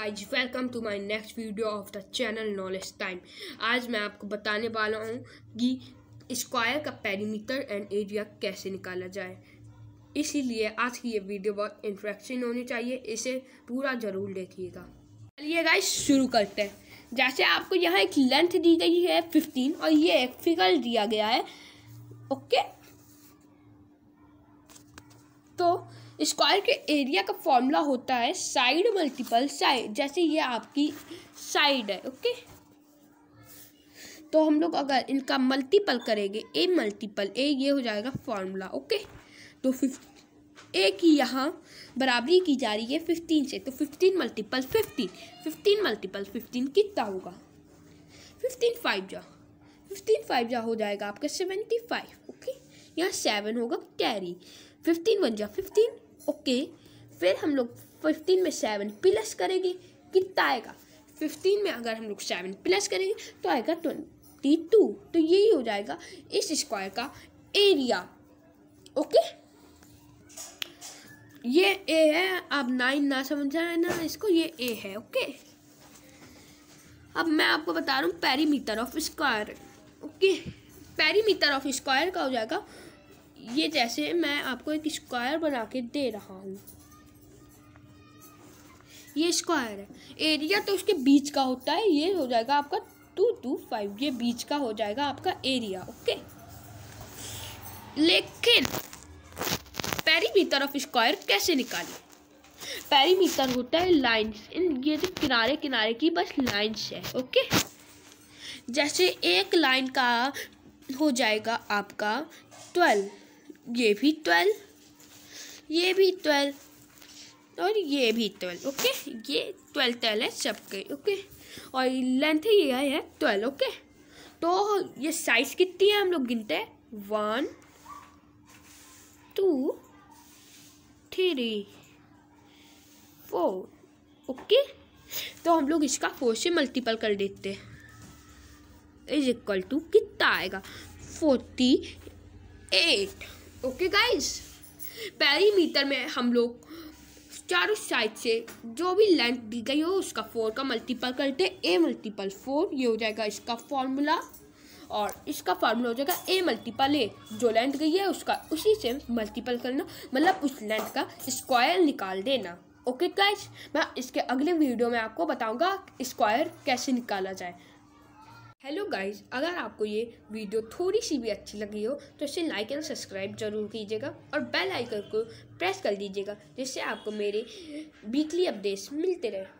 guys welcome to my next video of the channel knowledge time आज मैं आपको बताने वाला हूँ कि स्क्वायर का पैरीमीटर एंड एरिया कैसे निकाला जाए इसीलिए आज की ये वीडियो बहुत इंटरेक्शन होनी चाहिए इसे पूरा ज़रूर देखिएगा चलिए गाइज शुरू करते हैं जैसे आपको यहाँ एक लेंथ दी गई है फिफ्टीन और ये एक फिगर दिया गया है ओके स्क्वायर के एरिया का फॉर्मूला होता है साइड मल्टीपल साइड जैसे ये आपकी साइड है ओके तो हम लोग अगर इनका मल्टीपल करेंगे ए मल्टीपल ए ये हो जाएगा फॉर्मूला ओके तो फिफ्ट ए की यहाँ बराबरी की जा रही है फिफ्टीन से तो fifteen multiple fifteen fifteen multiple fifteen कितना होगा फिफ्टीन फाइव जा फिफ्टीन फाइव जा हो जाएगा आपका सेवेंटी फाइव ओके यहाँ सेवन होगा कैरी फिफ्टीन वन जा फिफ्टीन ओके फिर हम लोग फिफ्टीन में सेवन प्लस करेंगे कितना आएगा फिफ्टीन में अगर हम लोग सेवन प्लस करेंगे तो आएगा ट्वेंटी टू तो यही हो जाएगा इस स्क्वायर का एरिया ओके ये ए है आप नाइन ना समझ रहे ना इसको ये ए है ओके अब मैं आपको बता रहा हूँ perimeter of square okay perimeter of square का हो जाएगा ये जैसे मैं आपको एक स्क्वायर बना के दे रहा हूँ ये स्क्वायर है एरिया तो उसके बीच का होता है ये हो जाएगा आपका टू टू फाइव ये बीच का हो जाएगा आपका एरिया ओके लेकिन पैरीमीटर ऑफ स्क्वायर कैसे निकाले पैरीमीटर होता है लाइन इन ये जो किनारे किनारे की बस लाइन है ओके जैसे एक लाइन का हो जाएगा आपका ट्वेल्व ये भी ट्वेल्व ये भी ट्वेल्व और ये भी ट्वेल्व ओके ये ट्वेल्व ट्वेल्व है सबके ओके और लेंथ ये है ट्वेल्व ओके तो ये साइज़ कितनी है हम लोग गिनते हैं one two three four okay तो हम लोग इसका फोर से मल्टीपल कर देते हैं इज इक्वल टू कितना आएगा forty eight okay guys perimeter में हम लोग चारों साइड से जो भी लेंथ दी गई हो उसका फोर का मल्टीपल करते ए मल्टीपल फोर ये हो जाएगा इसका फॉर्मूला और इसका फार्मूला हो जाएगा ए मल्टीपल ए जो लेंथ गई है उसका उसी से मल्टीपल करना मतलब उस लेंथ का स्क्वायर निकाल देना ओके गाइज मैं इसके अगले वीडियो में आपको बताऊंगा स्क्वायर कैसे निकाला जाए हेलो गाइस अगर आपको ये वीडियो थोड़ी सी भी अच्छी लगी हो तो इसे लाइक एंड सब्सक्राइब जरूर कीजिएगा और बेल आइकन को प्रेस कर दीजिएगा जिससे आपको मेरे वीकली अपडेट्स मिलते रहें